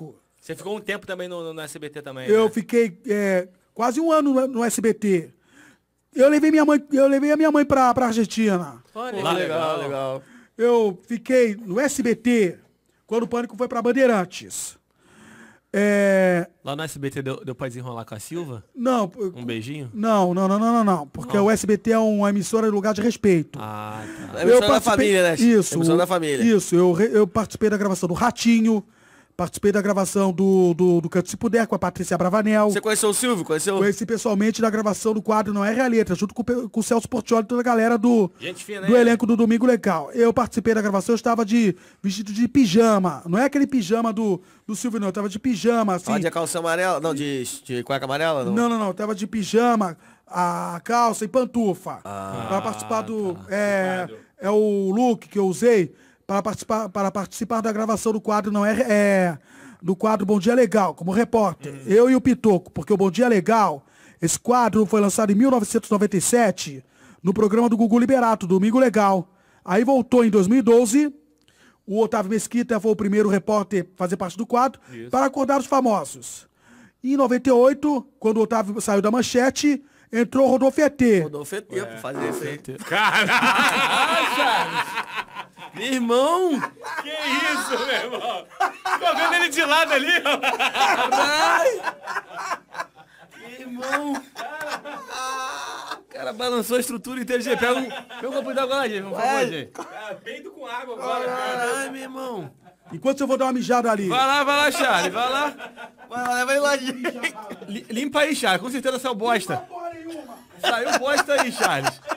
Louco. Você ficou um tempo também no, no, no SBT também? Eu né? fiquei é, quase um ano no, no SBT. Eu levei minha mãe, eu levei a minha mãe pra, para Argentina. Olha, legal, legal. Eu fiquei no SBT quando o Pânico foi pra Bandeirantes. É... Lá no SBT deu, deu pra desenrolar com a Silva? Não. Um beijinho? Não, não, não, não, não, não Porque não. o SBT é uma emissora de lugar de respeito. Ah, tá. É emissora participei... da família, né? Isso. emissora da família. Isso, eu, eu participei da gravação do Ratinho. Participei da gravação do, do, do Canto Se Puder com a Patrícia Bravanel. Você conheceu o Silvio? Conheceu? Conheci pessoalmente na gravação do quadro Não é real Letra, junto com, com o Celso Portioli e toda a galera do, fina, do elenco do Domingo Legal. Eu participei da gravação, eu estava de vestido de pijama. Não é aquele pijama do, do Silvio, não. Eu estava de pijama, assim. Ah, de calça amarela? Não, de, de cueca amarela? Não, não, não. não. Eu estava de pijama, a calça e pantufa. Ah, para participar do... Tá. É, é o look que eu usei para participar, para participar da gravação do quadro não é, é do quadro Bom Dia Legal, como repórter, uhum. eu e o Pitoco, porque o Bom Dia Legal, esse quadro foi lançado em 1997 no programa do Gugu Liberato, Domingo Legal. Aí voltou em 2012, o Otávio Mesquita foi o primeiro repórter a fazer parte do quadro, Isso. para acordar os famosos. E em 98, quando o Otávio saiu da manchete, entrou Rodolfo ET. Rodolfo ET, é. pra fazer isso aí. Caralho! Irmão! Que isso, meu irmão? Tô vendo ele de lado ali, ó. Irmão! O cara balançou a estrutura inteira, gente. Pega um, um copo d'água lá, gente. gente. Peito com água agora. Caralho, meu irmão. Enquanto eu vou dar uma mijada ali. Vai lá, vai lá, Charlie. Vai lá. Vai lá, vai lá, gente. Limpa aí, Charlie. Com certeza saiu bosta. Saiu bosta aí, Charles.